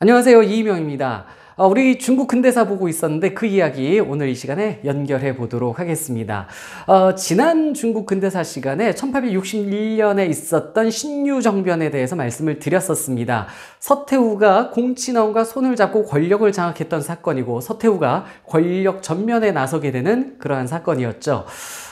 안녕하세요 이희명입니다. 어, 우리 중국 근대사 보고 있었는데 그 이야기 오늘 이 시간에 연결해 보도록 하겠습니다. 어, 지난 중국 근대사 시간에 1861년에 있었던 신유정변에 대해서 말씀을 드렸었습니다. 서태후가 공친왕과 손을 잡고 권력을 장악했던 사건이고 서태후가 권력 전면에 나서게 되는 그러한 사건이었죠.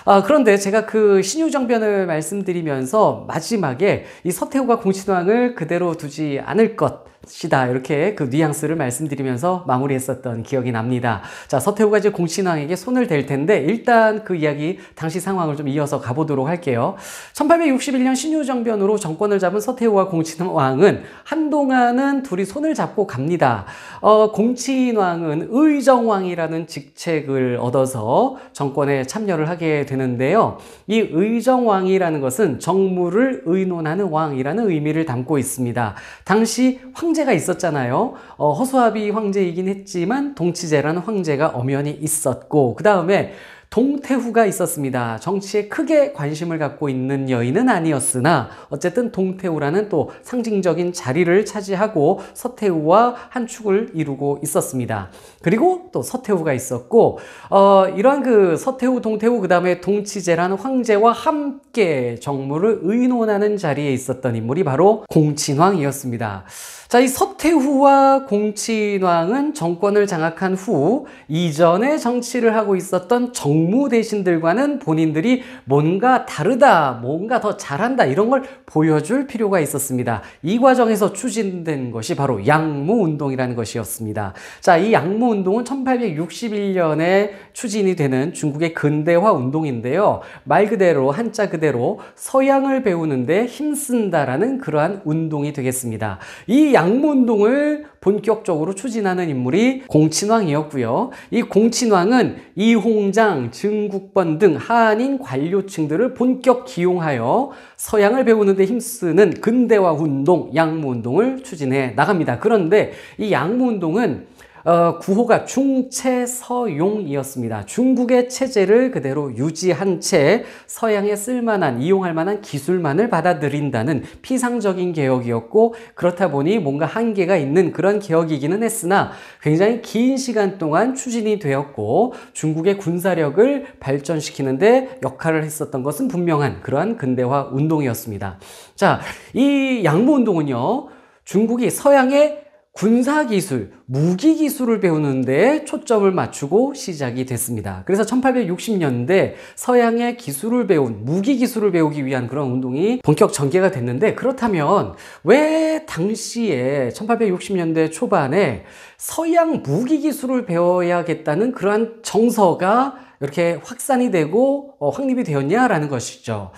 아, 그런데 제가 그 신유정변을 말씀드리면서 마지막에 이 서태후가 공친왕을 그대로 두지 않을 것이다 이렇게 그 뉘앙스를 말씀드리면서 마무리했었던 기억이 납니다. 자, 서태후가 이제 공신왕에게 손을 댈 텐데 일단 그 이야기 당시 상황을 좀 이어서 가보도록 할게요. 1861년 신유정변으로 정권을 잡은 서태후와 공친왕은 한동안은 둘이 손을 잡고 갑니다. 어, 공친왕은 의정왕이라는 직책을 얻어서 정권에 참여를 하게 되는데요. 이 의정왕이라는 것은 정무를 의논하는 왕이라는 의미를 담고 있습니다. 당시 황제가 있었잖아요. 어, 허수아비 황제 황제이긴 했지만 동치제라는 황제가 엄연히 있었고 그 다음에 동태후가 있었습니다. 정치에 크게 관심을 갖고 있는 여인은 아니었으나 어쨌든 동태후라는 또 상징적인 자리를 차지하고 서태후와 한 축을 이루고 있었습니다. 그리고 또 서태후가 있었고 어, 이러한 그 서태후, 동태후 그 다음에 동치제라는 황제와 함께 정무를 의논하는 자리에 있었던 인물이 바로 공친왕이었습니다. 자, 이 서태후와 공친왕은 정권을 장악한 후 이전에 정치를 하고 있었던 정 공무 대신들과는 본인들이 뭔가 다르다, 뭔가 더 잘한다 이런 걸 보여줄 필요가 있었습니다. 이 과정에서 추진된 것이 바로 양무운동이라는 것이었습니다. 자, 이 양무운동은 1861년에 추진이 되는 중국의 근대화 운동인데요. 말 그대로 한자 그대로 서양을 배우는데 힘쓴다라는 그러한 운동이 되겠습니다. 이 양무운동을 본격적으로 추진하는 인물이 공친왕이었고요. 이 공친왕은 이홍장, 공장, 증국번 등 한인 관료층들을 본격 기용하여 서양을 배우는 데 힘쓰는 근대화 운동, 양무 운동을 추진해 나갑니다. 그런데 이 양무 운동은 어, 구호가 중채서용이었습니다. 중국의 체제를 그대로 유지한 채 서양에 쓸만한 이용할 만한 기술만을 받아들인다는 피상적인 개혁이었고 그렇다 보니 뭔가 한계가 있는 그런 개혁이기는 했으나 굉장히 긴 시간 동안 추진이 되었고 중국의 군사력을 발전시키는데 역할을 했었던 것은 분명한 그러한 근대화 운동이었습니다. 자, 이 양모 운동은요. 중국이 서양의 군사기술, 무기기술을 배우는 데 초점을 맞추고 시작이 됐습니다. 그래서 1860년대 서양의 기술을 배운, 무기기술을 배우기 위한 그런 운동이 본격 전개가 됐는데 그렇다면 왜 당시에 1860년대 초반에 서양 무기기술을 배워야겠다는 그러한 정서가 이렇게 확산이 되고 어, 확립이 되었냐라는 것이죠.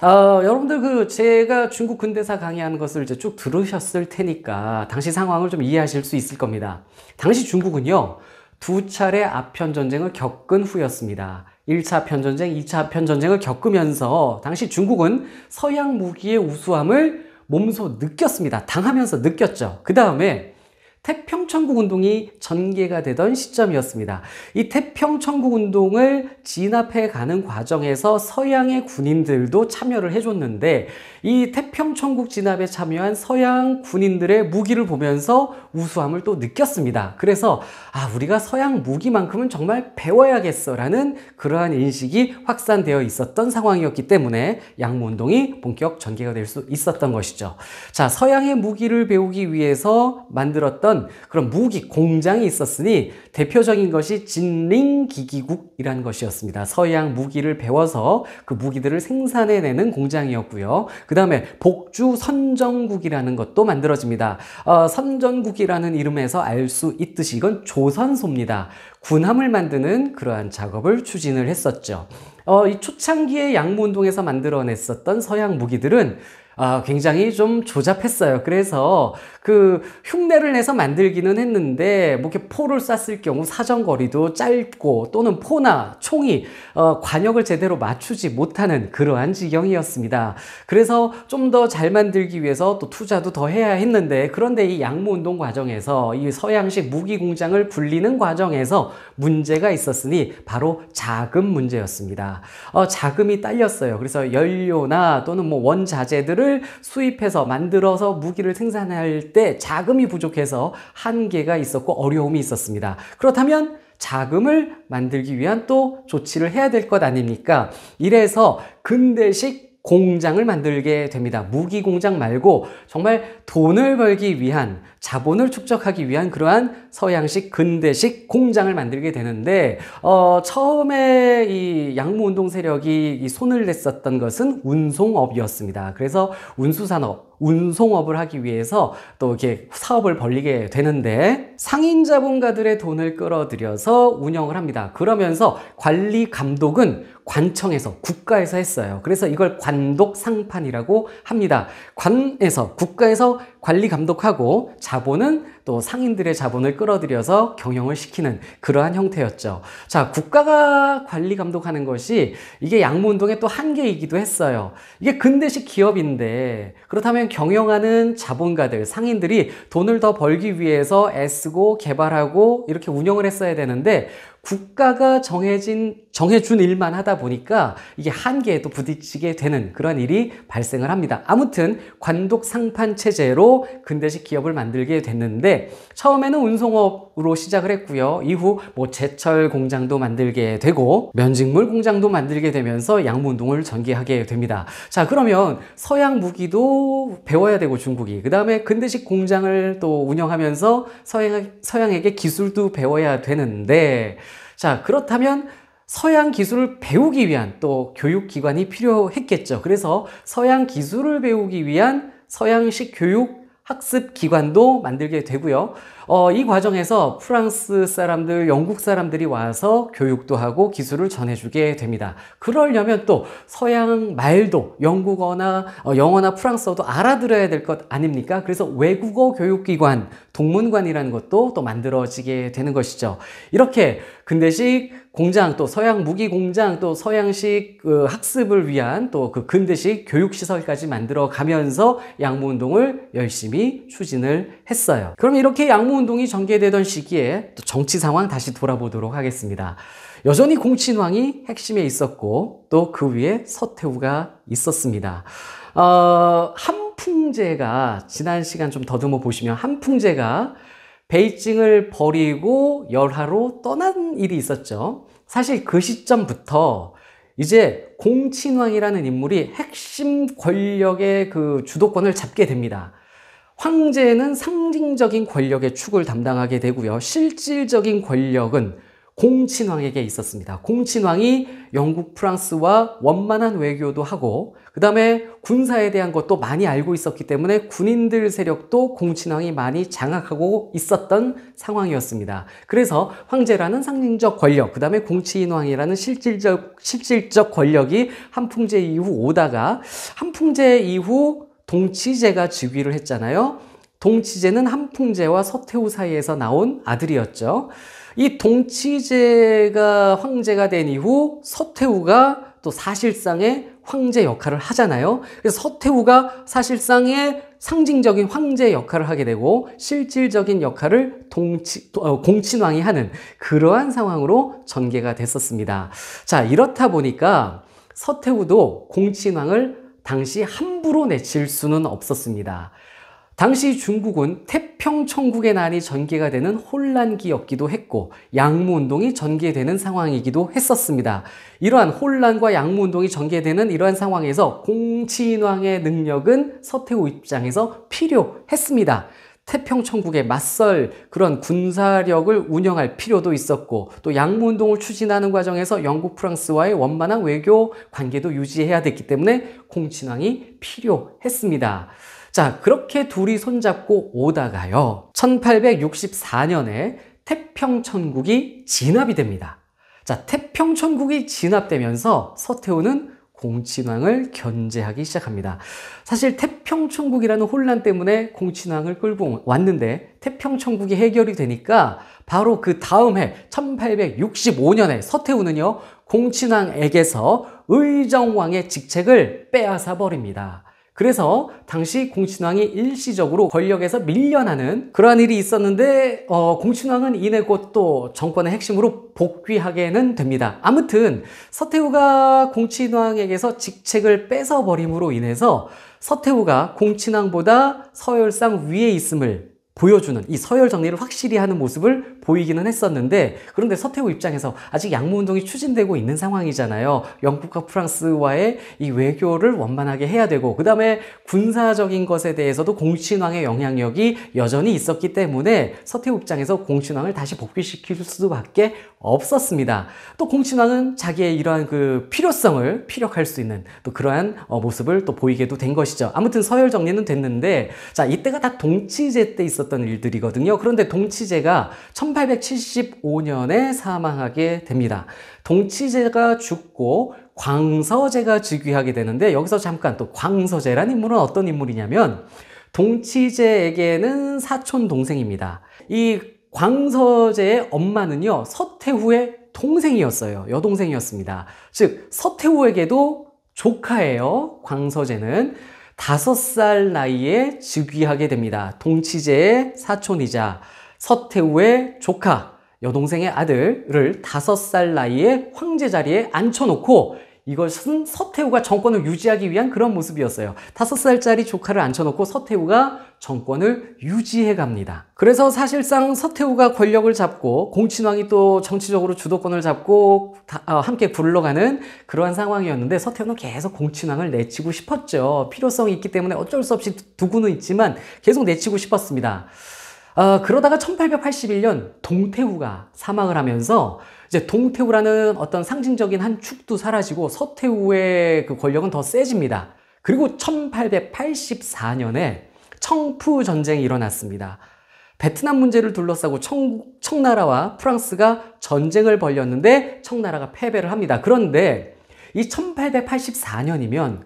어, 여러분들 그 제가 중국 근대사 강의하는 것을 이제 쭉 들으셨을 테니까 당시 상황을 좀 이해하실 수 있을 겁니다. 당시 중국은요. 두 차례 아편 전쟁을 겪은 후였습니다. 1차 편 전쟁, 2차 편 전쟁을 겪으면서 당시 중국은 서양 무기의 우수함을 몸소 느꼈습니다. 당하면서 느꼈죠. 그 다음에 태평천국 운동이 전개가 되던 시점이었습니다. 이 태평천국 운동을 진압해 가는 과정에서 서양의 군인들도 참여를 해줬는데 이 태평천국 진압에 참여한 서양 군인들의 무기를 보면서 우수함을 또 느꼈습니다. 그래서 아 우리가 서양 무기만큼은 정말 배워야겠어라는 그러한 인식이 확산되어 있었던 상황이었기 때문에 양문운동이 본격 전개가 될 수 있었던 것이죠. 자 서양의 무기를 배우기 위해서 만들었던 그런 무기 공장이 있었으니 대표적인 것이 진링기기국이라는 것이었습니다. 서양 무기를 배워서 그 무기들을 생산해내는 공장이었고요. 그 다음에 복주 선전국이라는 것도 만들어집니다. 어, 선정국이라는 이름에서 알 수 있듯이 이건 조선소입니다. 군함을 만드는 그러한 작업을 추진을 했었죠. 어, 이 초창기의 양무운동에서 만들어냈었던 서양 무기들은 아, 굉장히 좀 조잡했어요. 그래서 그 흉내를 내서 만들기는 했는데 뭐게 포를 쐈을 경우 사정거리도 짧고 또는 포나 총이 어, 관역을 제대로 맞추지 못하는 그러한 지경이었습니다. 그래서 좀 더 잘 만들기 위해서 또 투자도 더 해야 했는데 그런데 이양무운동 과정에서 이 서양식 무기 공장을 굴리는 과정에서 문제가 있었으니 바로 자금 문제였습니다. 어, 자금이 딸렸어요. 그래서 연료나 또는 뭐 원자재들을 무기를 수입해서 만들어서 무기를 생산할 때 자금이 부족해서 한계가 있었고 어려움이 있었습니다. 그렇다면 자금을 만들기 위한 또 조치를 해야 될 것 아닙니까? 이래서 근대식 공장을 만들게 됩니다. 무기 공장 말고 정말 돈을 벌기 위한 자본을 축적하기 위한 그러한 서양식 근대식 공장을 만들게 되는데 어, 처음에 이 양무운동 세력이 이 손을 냈었던 것은 운송업이었습니다. 그래서 운수산업 운송업을 하기 위해서 또 이렇게 사업을 벌리게 되는데 상인 자본가들의 돈을 끌어들여서 운영을 합니다. 그러면서 관리 감독은 관청에서 국가에서 했어요. 그래서 이걸 관독 상판이라고 합니다. 관에서 국가에서 관리 감독하고 자본은 또 상인들의 자본을 끌어들여서 경영을 시키는 그러한 형태였죠. 자, 국가가 관리 감독하는 것이 이게 양무 운동의 또 한계이기도 했어요. 이게 근대식 기업인데 그렇다면 경영하는 자본가들, 상인들이 돈을 더 벌기 위해서 애쓰고 개발하고 이렇게 운영을 했어야 되는데 국가가 정해진 정해준 일만 하다 보니까 이게 한계에 도 부딪히게 되는 그런 일이 발생을 합니다. 아무튼 관독 상판 체제로 근대식 기업을 만들게 됐는데 처음에는 운송업 으로 시작을 했고요. 이후 뭐 제철 공장도 만들게 되고 면직물 공장도 만들게 되면서 양무 운동을 전개하게 됩니다. 자 그러면 서양 무기도 배워야 되고 중국이 그 다음에 근대식 공장을 또 운영하면서 서양, 서양에게 기술도 배워야 되는데 자 그렇다면 서양 기술을 배우기 위한 또 교육기관이 필요했겠죠. 그래서 서양 기술을 배우기 위한 서양식 교육 학습 기관도 만들게 되고요. 어, 이 과정에서 프랑스 사람들, 영국 사람들이 와서 교육도 하고 기술을 전해주게 됩니다. 그러려면 또 서양 말도 영국어나 어, 영어나 프랑스어도 알아들어야 될 것 아닙니까? 그래서 외국어 교육기관, 동문관이라는 것도 또 만들어지게 되는 것이죠. 이렇게 근대식 공장 또 서양 무기 공장 또 서양식 그 학습을 위한 또 그 근대식 교육 시설까지 만들어 가면서 양무 운동을 열심히 추진을 했어요. 그럼 이렇게 양무 운동이 전개되던 시기에 또 정치 상황 다시 돌아보도록 하겠습니다. 여전히 공친왕이 핵심에 있었고 또 그 위에 서태후가 있었습니다. 어, 한풍제가 지난 시간 좀 더듬어 보시면 한풍제가 베이징을 버리고 열하로 떠난 일이 있었죠. 사실 그 시점부터 이제 공친왕이라는 인물이 핵심 권력의 그 주도권을 잡게 됩니다. 황제는 상징적인 권력의 축을 담당하게 되고요. 실질적인 권력은 공친왕에게 있었습니다. 공친왕이 영국, 프랑스와 원만한 외교도 하고 그 다음에 군사에 대한 것도 많이 알고 있었기 때문에 군인들 세력도 공친왕이 많이 장악하고 있었던 상황이었습니다. 그래서 황제라는 상징적 권력, 그 다음에 공친왕이라는 실질적, 실질적 권력이 한풍제 이후 오다가 한풍제 이후 동치제가 즉위를 했잖아요. 동치제는 한풍제와 서태후 사이에서 나온 아들이었죠. 이 동치제가 황제가 된 이후 서태후가 또 사실상의 황제 역할을 하잖아요. 그래서 서태후가 사실상의 상징적인 황제 역할을 하게 되고 실질적인 역할을 동치, 어, 공친왕이 하는 그러한 상황으로 전개가 됐었습니다. 자, 이렇다 보니까 서태후도 공친왕을 당시 함부로 내칠 수는 없었습니다. 당시 중국은 태평천국의 난이 전개가 되는 혼란기였기도 했고 양무운동이 전개되는 상황이기도 했었습니다. 이러한 혼란과 양무운동이 전개되는 이러한 상황에서 공친왕의 능력은 서태후 입장에서 필요했습니다. 태평천국에 맞설 그런 군사력을 운영할 필요도 있었고 또 양무운동을 추진하는 과정에서 영국 프랑스와의 원만한 외교 관계도 유지해야 됐기 때문에 공친왕이 필요했습니다. 자, 그렇게 둘이 손잡고 오다가요. 1864년에 태평천국이 진압이 됩니다. 자, 태평천국이 진압되면서 서태후는 공친왕을 견제하기 시작합니다. 사실 태평천국이라는 혼란 때문에 공친왕을 끌고 왔는데 태평천국이 해결이 되니까 바로 그 다음 해 1865년에 서태후는요 공친왕에게서 의정왕의 직책을 빼앗아 버립니다. 그래서 당시 공친왕이 일시적으로 권력에서 밀려나는 그러한 일이 있었는데 어, 공친왕은 이내 곧 또 정권의 핵심으로 복귀하게는 됩니다. 아무튼 서태후가 공친왕에게서 직책을 뺏어버림으로 인해서 서태후가 공친왕보다 서열상 위에 있음을 보여주는 이 서열 정리를 확실히 하는 모습을 보이기는 했었는데 그런데 서태후 입장에서 아직 양무 운동이 추진되고 있는 상황이잖아요. 영국과 프랑스와의 이 외교를 원만하게 해야 되고 그 다음에 군사적인 것에 대해서도 공신왕의 영향력이 여전히 있었기 때문에 서태후 입장에서 공신왕을 다시 복귀시킬 수밖에 없었습니다. 또 공신왕은 자기의 이러한 그 필요성을 피력할 수 있는 또 그러한 어, 모습을 또 보이게도 된 것이죠. 아무튼 서열 정리는 됐는데 자 이때가 다 동치제 때 있었던 일들이거든요. 그런데 동치제가 1 8 1875년에 사망하게 됩니다. 동치제가 죽고 광서제가 즉위하게 되는데 여기서 잠깐 또 광서제란 인물은 어떤 인물이냐면 동치제에게는 사촌 동생입니다. 이 광서제의 엄마는요 서태후의 동생이었어요. 여동생이었습니다. 즉 서태후에게도 조카예요. 광서제는 다섯 살 나이에 즉위하게 됩니다. 동치제의 사촌이자 서태후의 조카, 여동생의 아들을 다섯 살 나이에 황제 자리에 앉혀놓고 이것은 서태후가 정권을 유지하기 위한 그런 모습이었어요. 다섯 살짜리 조카를 앉혀놓고 서태후가 정권을 유지해 갑니다. 그래서 사실상 서태후가 권력을 잡고 공친왕이 또 정치적으로 주도권을 잡고 다, 어, 함께 굴러가는 그러한 상황이었는데 서태후는 계속 공친왕을 내치고 싶었죠. 필요성이 있기 때문에 어쩔 수 없이 두고는 있지만 계속 내치고 싶었습니다. 어, 그러다가 1881년 동태우가 사망을 하면서 이제 동태우라는 어떤 상징적인 한 축도 사라지고 서태우의 그 권력은 더 세집니다. 그리고 1884년에 청푸 전쟁이 일어났습니다. 베트남 문제를 둘러싸고 청, 청나라와 프랑스가 전쟁을 벌였는데 청나라가 패배를 합니다. 그런데 이 1884년이면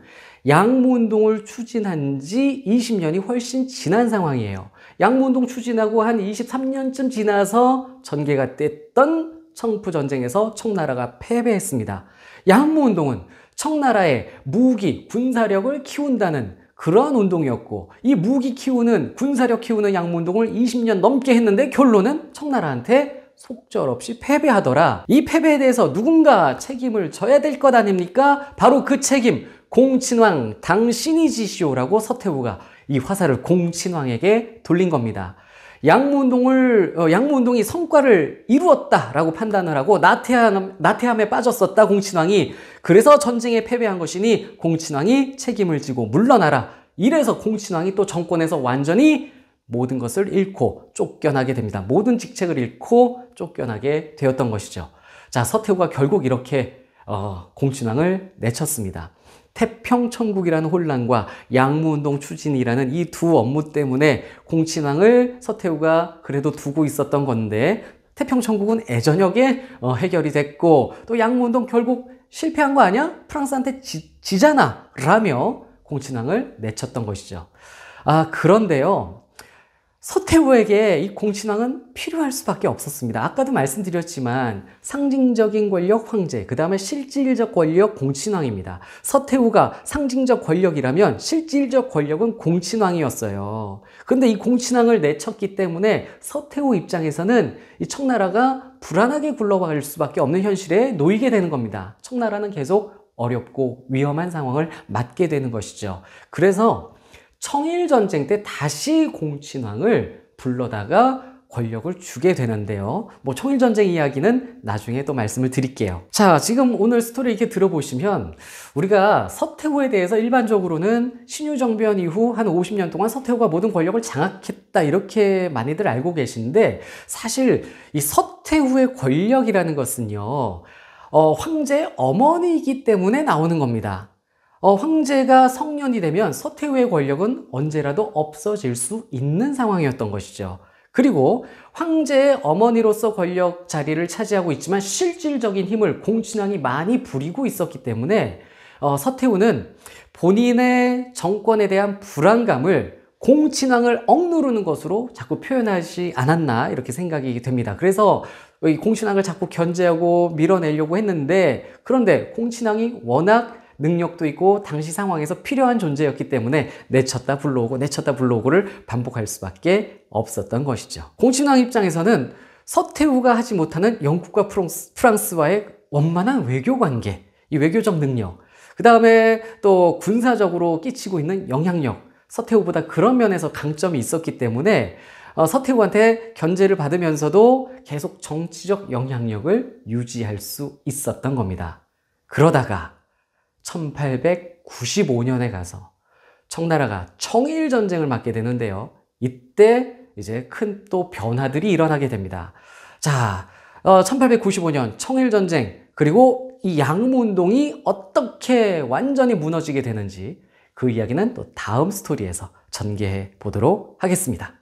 양무운동을 추진한 지 20년이 훨씬 지난 상황이에요. 양무운동 추진하고 한 23년쯤 지나서 전개가 됐던 청부전쟁에서 청나라가 패배했습니다. 양무운동은 청나라의 무기, 군사력을 키운다는 그러한 운동이었고 이 무기 키우는 군사력 키우는 양무운동을 20년 넘게 했는데 결론은 청나라한테 속절없이 패배하더라. 이 패배에 대해서 누군가 책임을 져야 될 것 아닙니까? 바로 그 책임 공친왕 당신이 지시오라고 서태후가 이 화살을 공친왕에게 돌린 겁니다. 양무운동을 어, 양무운동이 성과를 이루었다라고 판단을 하고 나태함, 나태함에 빠졌었다 공친왕이 그래서 전쟁에 패배한 것이니 공친왕이 책임을 지고 물러나라 이래서 공친왕이 또 정권에서 완전히 모든 것을 잃고 쫓겨나게 됩니다. 모든 직책을 잃고 쫓겨나게 되었던 것이죠. 자 서태후가 결국 이렇게 어, 공친왕을 내쳤습니다. 태평천국이라는 혼란과 양무운동 추진이라는 이 두 업무 때문에 공친왕을 서태후가 그래도 두고 있었던 건데 태평천국은 애저녁에 어, 해결이 됐고 또 양무운동 결국 실패한 거 아니야? 프랑스한테 지, 지잖아 라며 공친왕을 내쳤던 것이죠. 아 그런데요 서태후에게 이 공신왕은 필요할 수밖에 없었습니다. 아까도 말씀드렸지만 상징적인 권력 황제, 그 다음에 실질적 권력 공신왕입니다. 서태후가 상징적 권력이라면 실질적 권력은 공신왕이었어요. 근데 이 공신왕을 내쳤기 때문에 서태후 입장에서는 이 청나라가 불안하게 굴러갈 수밖에 없는 현실에 놓이게 되는 겁니다. 청나라는 계속 어렵고 위험한 상황을 맞게 되는 것이죠. 그래서 청일전쟁 때 다시 공친왕을 불러다가 권력을 주게 되는데요. 뭐 청일전쟁 이야기는 나중에 또 말씀을 드릴게요. 자, 지금 오늘 스토리 이렇게 들어보시면 우리가 서태후에 대해서 일반적으로는 신유정변 이후 한 50년 동안 서태후가 모든 권력을 장악했다 이렇게 많이들 알고 계신데 사실 이 서태후의 권력이라는 것은요. 어, 황제 어머니이기 때문에 나오는 겁니다. 어, 황제가 성년이 되면 서태후의 권력은 언제라도 없어질 수 있는 상황이었던 것이죠. 그리고 황제의 어머니로서 권력 자리를 차지하고 있지만 실질적인 힘을 공친왕이 많이 부리고 있었기 때문에 어, 서태후는 본인의 정권에 대한 불안감을 공친왕을 억누르는 것으로 자꾸 표현하지 않았나 이렇게 생각이 됩니다. 그래서 공신왕을 자꾸 견제하고 밀어내려고 했는데 그런데 공친왕이 워낙 능력도 있고 당시 상황에서 필요한 존재였기 때문에 내쳤다 불러오고 내쳤다 불러오고를 반복할 수밖에 없었던 것이죠. 공신왕 입장에서는 서태후가 하지 못하는 영국과 프랑스, 와의 원만한 외교 관계, 이 외교적 능력, 그 다음에 또 군사적으로 끼치고 있는 영향력, 서태후보다 그런 면에서 강점이 있었기 때문에 어, 서태후한테 견제를 받으면서도 계속 정치적 영향력을 유지할 수 있었던 겁니다. 그러다가 1895년에 가서 청나라가 청일 전쟁을 맞게 되는데요. 이때 이제 큰 또 변화들이 일어나게 됩니다. 자, 1895년 어, 청일 전쟁 그리고 이 양무 운동이 어떻게 완전히 무너지게 되는지 그 이야기는 또 다음 스토리에서 전개해 보도록 하겠습니다.